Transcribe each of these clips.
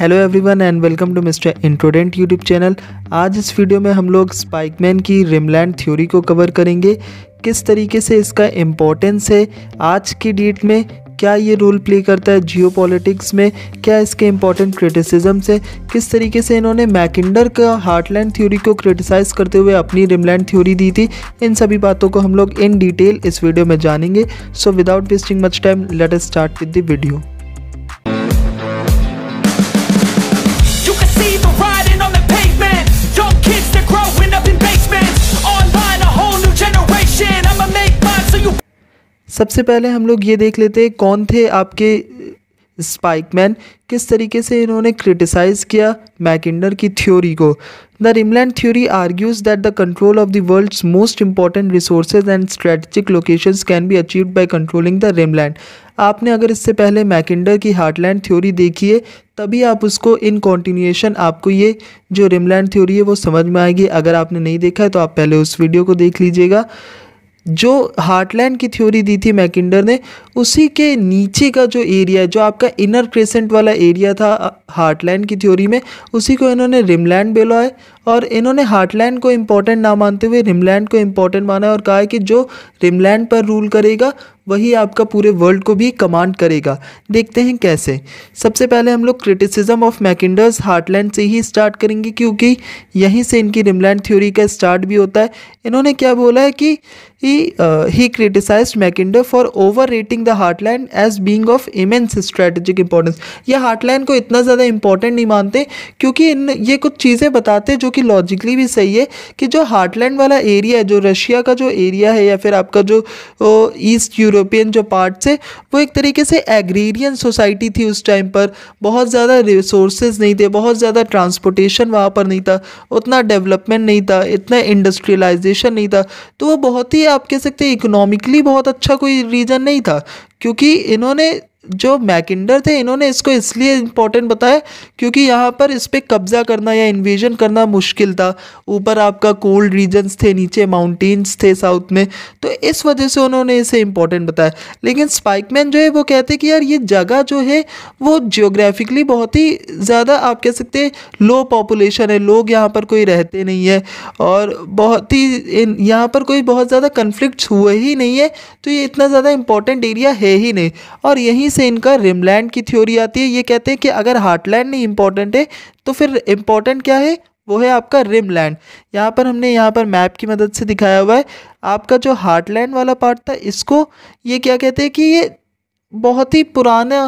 Hello everyone and welcome to mister introdent YouTube channel आज इस video में हम लोग स्पाइकमैन की रिमलैंड थ्योरी को कवर करेंगे किस तरीके से इसका इम्पोर्टेंस है आज की डेट में क्या ये रोल प्ले करता है जियो में क्या इसके इम्पॉर्टेंट क्रिटिसिजम्स है किस तरीके से इन्होंने मैकिंडर का हार्टलैंड थ्योरी को क्रिटिसाइज़ करते हुए अपनी रिमलैंड थ्योरी दी थी इन सभी बातों को हम लोग इन डिटेल इस वीडियो में जानेंगे so without wasting much time let start with the video सबसे पहले हम लोग ये देख लेते हैं कौन थे आपके स्पाइकमैन किस तरीके से इन्होंने क्रिटिसाइज़ किया मैकिंडर की थ्योरी को the rimland theory argues that the control of the world's most important resources and strategic locations can be achieve by controlling the rimland आपने अगर इससे पहले मैकिंडर की हार्टलैंड थ्योरी देखी है तभी आप उसको इन कॉन्टिन्यूएशन आपको ये जो रिमलैंड थ्योरी है वो समझ में आएगी अगर आपने नहीं देखा है तो आप पहले उस वीडियो को देख लीजिएगा जो हार्टलैंड की थ्योरी दी थी मैकिंडर ने उसी के नीचे का जो एरिया जो आपका इनर क्रेसेंट वाला एरिया था हार्टलैंड की थ्योरी में उसी को इन्होंने रिमलैंड बोला है और इन्होंने हार्टलैंड को इम्पॉर्टेंट ना मानते हुए रिमलैंड को इम्पॉर्टेंट माना है और कहा है कि जो रिमलैंड पर रूल करेगा वही आपका पूरे वर्ल्ड को भी कमांड करेगा देखते हैं कैसे सबसे पहले हम लोग क्रिटिसिज्म ऑफ मैकिंडर्स हार्टलैंड से ही स्टार्ट करेंगे क्योंकि यहीं से इनकी रिमलैंड थ्योरी का स्टार्ट भी होता है इन्होंने क्या बोला है कि he criticise Mackinder for overrating the heartland as being of immense strategic importance ये हार्टलैंड को इतना ज़्यादा इंपॉर्टेंट नहीं मानते क्योंकि इन ये कुछ चीज़ें बताते जो कि लॉजिकली भी सही है कि जो हार्टलैंड वाला एरिया है जो रशिया का जो एरिया है या फिर आपका जो ईस्ट यूरोप यूरोपियन जो पार्ट्स है वो एक तरीके से एग्रीरियन सोसाइटी थी उस टाइम पर बहुत ज़्यादा रिसोर्सेज नहीं थे बहुत ज़्यादा ट्रांसपोर्टेशन वहाँ पर नहीं था उतना डेवलपमेंट नहीं था इतना इंडस्ट्रियलाइजेशन नहीं था तो वो बहुत ही आप कह सकते इकोनॉमिकली बहुत अच्छा कोई रीजन नहीं था क्योंकि इन्होंने जो मैकिंडर थे इन्होंने इसको इसलिए इम्पोर्टेंट बताया क्योंकि यहाँ पर इस पर कब्ज़ा करना या इन्वेजन करना मुश्किल था ऊपर आपका कोल्ड रीजन्स थे नीचे माउंटेन्स थे साउथ में तो इस वजह से उन्होंने इसे इम्पोर्टेंट बताया लेकिन स्पाइकमैन जो है वो कहते कि यार ये जगह जो है वो जियोग्राफिकली बहुत ही ज़्यादा आप कह सकते हैं लो पॉपुलेशन है लोग यहाँ पर कोई रहते नहीं है और बहुत ही यहाँ पर कोई बहुत ज़्यादा कन्फ्लिक्ट हुए ही नहीं है तो ये इतना ज़्यादा इम्पोर्टेंट एरिया है ही नहीं और यहीं यहीं से इनका रिमलैंड की थ्योरी आती है ये कहते हैं कि अगर हार्टलैंड नहीं इंपॉर्टेंट है तो फिर इम्पॉर्टेंट क्या है वो है आपका रिम लैंड यहाँ पर हमने यहाँ पर मैप की मदद से दिखाया हुआ है आपका जो हार्टलैंड वाला पार्ट था इसको ये क्या कहते हैं कि ये बहुत ही पुराना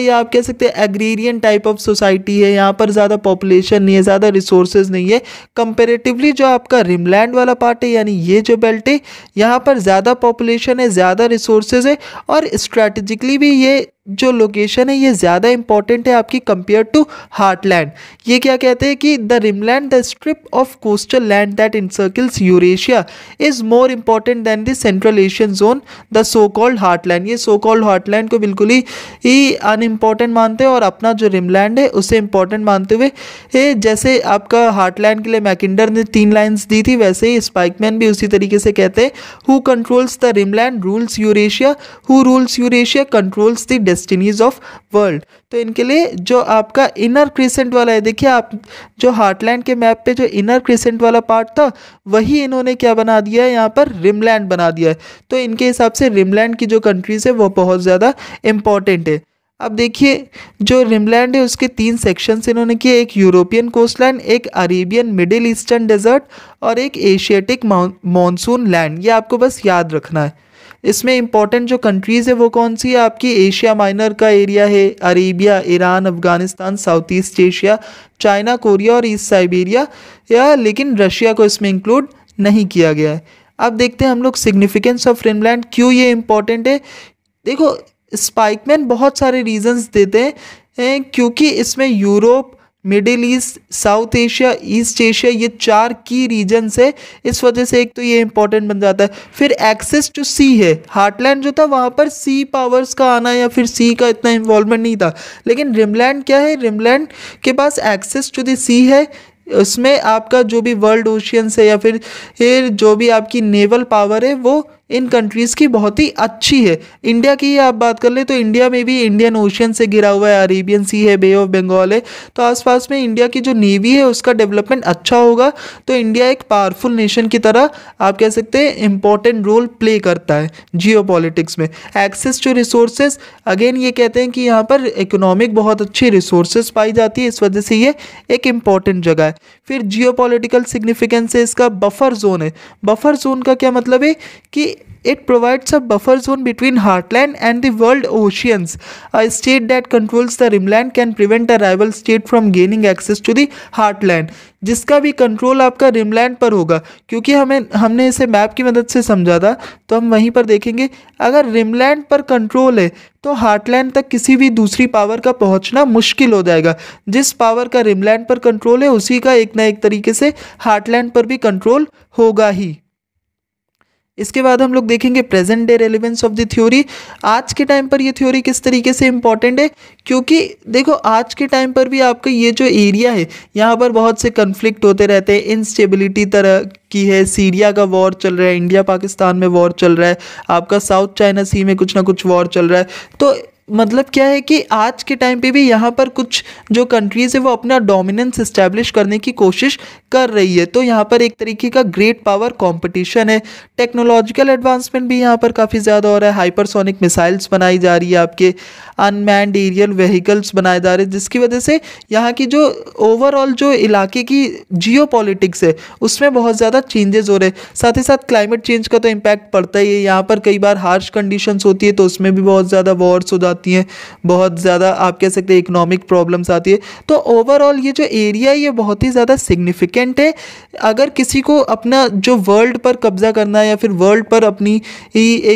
या आप कह सकते हैं एग्रीरियन टाइप ऑफ सोसाइटी है यहाँ पर ज़्यादा पॉपुलेशन नहीं है ज़्यादा रिसोर्स नहीं है कंपेरेटिवली जो आपका रिमलैंड वाला पार्ट है यानी ये जो बेल्ट है यहाँ पर ज़्यादा पॉपुलेशन है ज़्यादा रिसोर्स है और स्ट्रेटजिकली भी ये जो लोकेशन है ये ज़्यादा इंपॉर्टेंट है आपकी कंपेयर टू हार्टलैंड ये क्या कहते हैं कि the rimland the strip of coastal land that encircles Eurasia is more important than the central Asian zone the so called heartland ये सो कॉल्ड हार्टलैंड को बिल्कुल ही अनइम्पॉर्टेंट मानते हैं और अपना जो रिमलैंड है उसे इंपॉर्टेंट मानते हुए ए, जैसे आपका हार्टलैंड के लिए मैकिंडर ने तीन लाइन्स दी थी वैसे ही स्पाइकमैन भी उसी तरीके से कहते हैं who controls the rimland rules Eurasia who rules Eurasia controls the destinies of world तो इनके लिए जो आपका इनर क्रिसेंट वाला है देखिए आप जो हार्टलैंड के मैप पे जो इनर क्रिसेंट वाला पार्ट था वही इन्होंने क्या बना दिया है यहाँ पर रिमलैंड बना दिया है तो इनके हिसाब से रिमलैंड की जो कंट्रीज़ है वो बहुत ज़्यादा इम्पॉर्टेंट है अब देखिए जो रिमलैंड है उसके तीन सेक्शंस इन्होंने किए एक यूरोपियन कोस्टलैंड एक अरेबियन मिडिल ईस्टर्न डेजर्ट और एक एशियाटिक मानसून लैंड ये आपको बस याद रखना है इसमें इंपॉर्टेंट जो कंट्रीज़ है वो कौन सी है आपकी एशिया माइनर का एरिया है Arabia Iran Afghanistan South East Asia China Korea और ईस्ट साइबेरिया या लेकिन रशिया को इसमें इंक्लूड नहीं किया गया है अब देखते हैं हम लोग सिग्निफिकेंस ऑफ फिनलैंड क्यों ये इंपॉर्टेंट है देखो स्पाइकमैन बहुत सारे रीज़न्स देते हैं क्योंकि इसमें Europe Middle East South Asia East Asia ये चार की रीजन्स है इस वजह से एक तो ये इंपॉर्टेंट बन जाता है फिर एक्सेस टू सी है हार्टलैंड जो था वहाँ पर सी पावर्स का आना या फिर सी का इतना इन्वॉल्वमेंट नहीं था लेकिन रिमलैंड क्या है रिमलैंड के पास एक्सेस टू दी सी है उसमें आपका जो भी वर्ल्ड ओशियंस है या फिर फिर जो भी आपकी नेवल पावर है वो इन कंट्रीज़ की बहुत ही अच्छी है इंडिया की आप बात कर ले तो इंडिया में भी इंडियन ओशियन से गिरा हुआ है अरेबियन सी है बे ऑफ बंगाल है तो आसपास में इंडिया की जो नेवी है उसका डेवलपमेंट अच्छा होगा तो इंडिया एक पावरफुल नेशन की तरह आप कह सकते हैं इंपॉर्टेंट रोल प्ले करता है जियो में एक्सेस टू रिसोर्सेज अगेन ये कहते हैं कि यहाँ पर इकोनॉमिक बहुत अच्छी रिसोर्सेज पाई जाती है इस वजह से ये एक इम्पॉर्टेंट जगह है फिर जियो सिग्निफिकेंस है इसका बफर जोन है बफर जोन का क्या मतलब है कि it provides a buffer zone between heartland and the world oceans. A state that controls the rimland can prevent a rival state from gaining access to the heartland. जिसका भी control आपका rimland पर होगा क्योंकि हमें हमने इसे मैप की मदद से समझा था तो हम वहीं पर देखेंगे अगर रिमलैंड पर कंट्रोल है तो हार्टलैंड तक किसी भी दूसरी पावर का पहुंचना मुश्किल हो जाएगा जिस पावर का रिमलैंड पर कंट्रोल है उसी का एक ना एक तरीके से हार्टलैंड पर भी कंट्रोल होगा ही इसके बाद हम लोग देखेंगे present day relevance of the theory आज के टाइम पर ये थ्योरी किस तरीके से इम्पॉर्टेंट है क्योंकि देखो आज के टाइम पर भी आपका ये जो एरिया है यहाँ पर बहुत से कन्फ्लिक्ट होते रहते हैं इनस्टेबिलिटी तरह की है सीरिया का वॉर चल रहा है इंडिया पाकिस्तान में वॉर चल रहा है आपका साउथ चाइना सी में कुछ ना कुछ वॉर चल रहा है तो मतलब क्या है कि आज के टाइम पे भी यहाँ पर कुछ जो कंट्रीज़ है वो अपना डोमिनेंस इस्टेब्लिश करने की कोशिश कर रही है तो यहाँ पर एक तरीके का ग्रेट पावर कंपटीशन है टेक्नोलॉजिकल एडवांसमेंट भी यहाँ पर काफ़ी ज़्यादा हो रहा है हाइपरसोनिक मिसाइल्स बनाई जा रही है आपके अनमैंड एरियल व्हीकल्स बनाए जा रहे हैं जिसकी वजह से यहाँ की जो ओवरऑल जो इलाके की जियो है उसमें बहुत ज़्यादा चेंजेस हो रहे हैं साथ ही साथ क्लाइमेट चेंज का तो इम्पैक्ट पड़ता ही है यहाँ पर कई बार हार्श कंडीशन होती है तो उसमें भी बहुत ज़्यादा वॉर्स हो जाते आती हैं बहुत ज़्यादा आप कह सकते हैं इकोनॉमिक प्रॉब्लम्स आती है तो ओवरऑल ये जो एरिया है ये बहुत ही ज़्यादा सिग्निफिकेंट है अगर किसी को अपना जो वर्ल्ड पर कब्जा करना है या फिर वर्ल्ड पर अपनी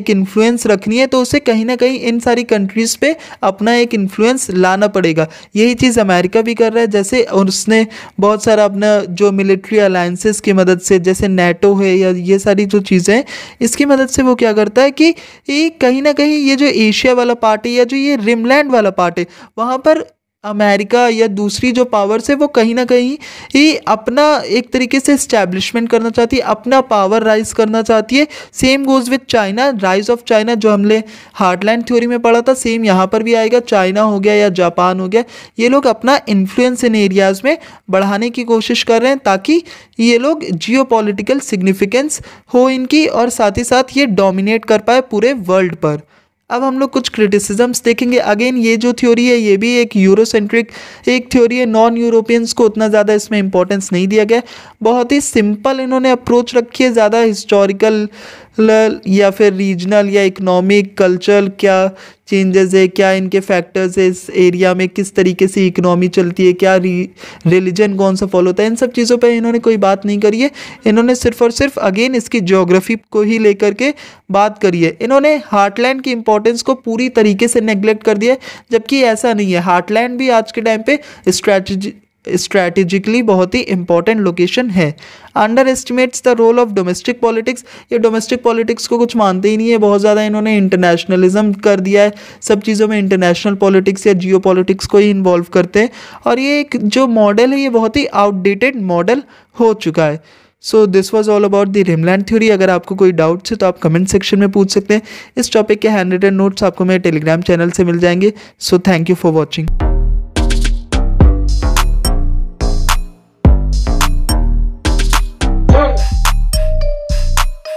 एक इन्फ्लुएंस रखनी है तो उसे कहीं ना कहीं इन सारी कंट्रीज़ पर अपना एक इन्फ्लुएंस लाना पड़ेगा यही चीज़ अमेरिका भी कर रहा है जैसे उसने बहुत सारा अपना जो मिलिट्री अलायंसेस की मदद से जैसे नेटो है या ये सारी जो चीज़ें इसकी मदद से वो क्या करता है कि कहीं ना कहीं ये जो एशिया वाला पार्टी या जो ये रिमलैंड वाला पार्ट है वहाँ पर अमेरिका या दूसरी जो पावर्स है वो कहीं ना कहीं ही अपना एक तरीके से इस्टेब्लिशमेंट करना चाहती है अपना पावर राइज करना चाहती है same goes with China rise of China जो हमने हार्टलैंड थ्योरी में पढ़ा था सेम यहाँ पर भी आएगा चाइना हो गया या जापान हो गया ये लोग अपना इन्फ्लुएंस इन एरियाज़ में बढ़ाने की कोशिश कर रहे हैं ताकि ये लोग जियो सिग्निफिकेंस हो इनकी और साथ ही साथ ये डोमिनेट कर पाए पूरे वर्ल्ड पर अब हम लोग कुछ क्रिटिसिजम्स देखेंगे अगेन ये जो थ्योरी है ये भी एक यूरोसेंट्रिक एक थ्योरी है नॉन यूरोपियंस को उतना ज़्यादा इसमें इंपॉर्टेंस नहीं दिया गया बहुत ही सिंपल इन्होंने अप्रोच रखी है ज़्यादा हिस्टोरिकल पर्टिकुलर या फिर रीजनल या इकोनॉमिक कल्चरल क्या चेंजेस है क्या इनके फैक्टर्स है इस एरिया में किस तरीके से इकोनॉमी चलती है क्या रिलीजन कौन सा फॉलो होता है इन सब चीज़ों पर इन्होंने कोई बात नहीं करी है इन्होंने सिर्फ और सिर्फ अगेन इसकी जोग्राफी को ही लेकर के बात करी है इन्होंने हार्टलैंड की इंपॉर्टेंस को पूरी तरीके से नेग्लेक्ट कर दिया है जबकि ऐसा नहीं है हार्टलैंड भी आज के टाइम पर स्ट्रैटी स्ट्रैटेजिकली बहुत ही इंपॉर्टेंट लोकेशन है underestimates the role of domestic politics ये डोमेस्टिक पॉलिटिक्स को कुछ मानते ही नहीं है बहुत ज़्यादा इन्होंने इंटरनेशनलिज्म कर दिया है सब चीज़ों में इंटरनेशनल पॉलिटिक्स या जियो पॉलिटिक्स को ही इन्वॉल्व करते हैं और ये एक जो मॉडल है ये बहुत ही आउटडेटेड मॉडल हो चुका है so this was all about the rimland theory अगर आपको कोई डाउट्स है तो आप कमेंट सेक्शन में पूछ सकते हैं इस टॉपिक के हैंड रिटन नोट्स आपको मेरे टेलीग्राम चैनल से मिल जाएंगे so thank you for watching